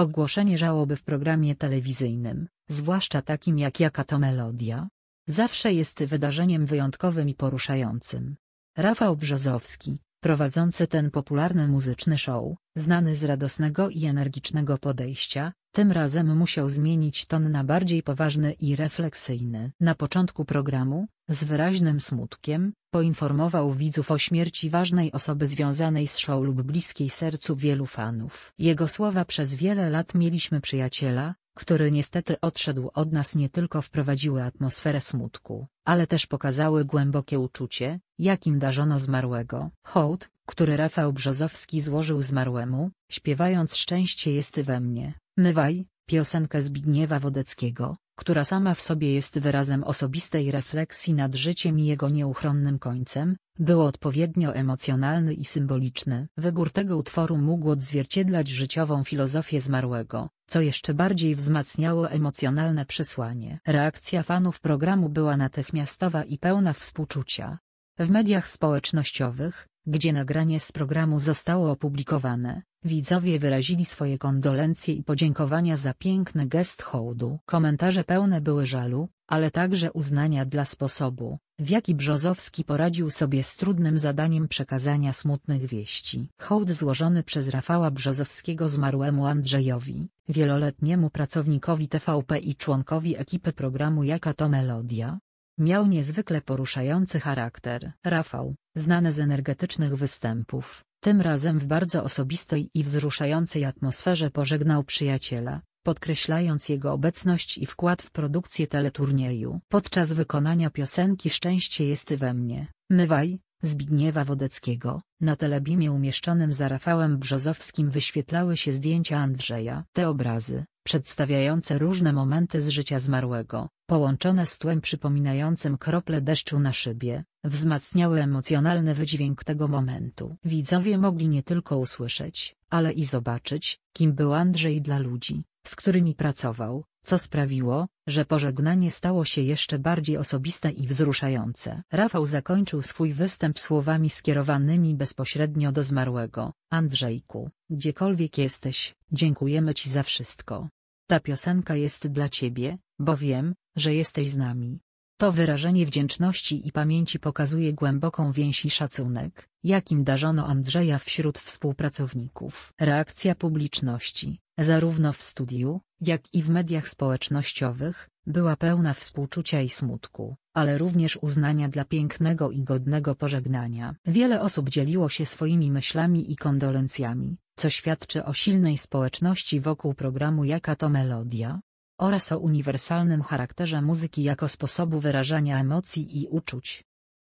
Ogłoszenie żałoby w programie telewizyjnym, zwłaszcza takim jak Jaka to Melodia, zawsze jest wydarzeniem wyjątkowym i poruszającym. Rafał Brzozowski, prowadzący ten popularny muzyczny show, znany z radosnego i energicznego podejścia, tym razem musiał zmienić ton na bardziej poważny i refleksyjny. Na początku programu, z wyraźnym smutkiem, poinformował widzów o śmierci ważnej osoby związanej z show lub bliskiej sercu wielu fanów. Jego słowa przez wiele lat mieliśmy przyjaciela, który niestety odszedł od nas nie tylko wprowadziły atmosferę smutku, ale też pokazały głębokie uczucie, jakim darzono zmarłego. Hołd, który Rafał Brzozowski złożył zmarłemu, śpiewając Szczęście jest we mnie. Mywaj, piosenkę Zbigniewa Wodeckiego, która sama w sobie jest wyrazem osobistej refleksji nad życiem i jego nieuchronnym końcem, było odpowiednio emocjonalny i symboliczny. Wybór tego utworu mógł odzwierciedlać życiową filozofię zmarłego, co jeszcze bardziej wzmacniało emocjonalne przesłanie. Reakcja fanów programu była natychmiastowa i pełna współczucia. W mediach społecznościowych, gdzie nagranie z programu zostało opublikowane, widzowie wyrazili swoje kondolencje i podziękowania za piękny gest hołdu. Komentarze pełne były żalu, ale także uznania dla sposobu, w jaki Brzozowski poradził sobie z trudnym zadaniem przekazania smutnych wieści. Hołd złożony przez Rafała Brzozowskiego zmarłemu Andrzejowi, wieloletniemu pracownikowi TVP i członkowi ekipy programu Jaka to Melodia, miał niezwykle poruszający charakter. Rafał, znane z energetycznych występów, tym razem w bardzo osobistej i wzruszającej atmosferze pożegnał przyjaciela, podkreślając jego obecność i wkład w produkcję teleturnieju. Podczas wykonania piosenki Szczęście jest we mnie, Mywaj, Zbigniewa Wodeckiego. Na telebimie umieszczonym za Rafałem Brzozowskim wyświetlały się zdjęcia Andrzeja. Te obrazy, przedstawiające różne momenty z życia zmarłego, połączone z tłem przypominającym krople deszczu na szybie, wzmacniały emocjonalny wydźwięk tego momentu. Widzowie mogli nie tylko usłyszeć, ale i zobaczyć, kim był Andrzej dla ludzi, z którymi pracował, co sprawiło, że pożegnanie stało się jeszcze bardziej osobiste i wzruszające. Rafał zakończył swój występ słowami skierowanymi bezpośrednio do zmarłego. Andrzejku, gdziekolwiek jesteś, dziękujemy Ci za wszystko. Ta piosenka jest dla Ciebie, bo wiem, że jesteś z nami. To wyrażenie wdzięczności i pamięci pokazuje głęboką więź i szacunek, jakim darzono Andrzeja wśród współpracowników. Reakcja publiczności, zarówno w studiu, jak i w mediach społecznościowych, była pełna współczucia i smutku, ale również uznania dla pięknego i godnego pożegnania. Wiele osób dzieliło się swoimi myślami i kondolencjami, co świadczy o silnej społeczności wokół programu Jaka to Melodia, oraz o uniwersalnym charakterze muzyki jako sposobu wyrażania emocji i uczuć.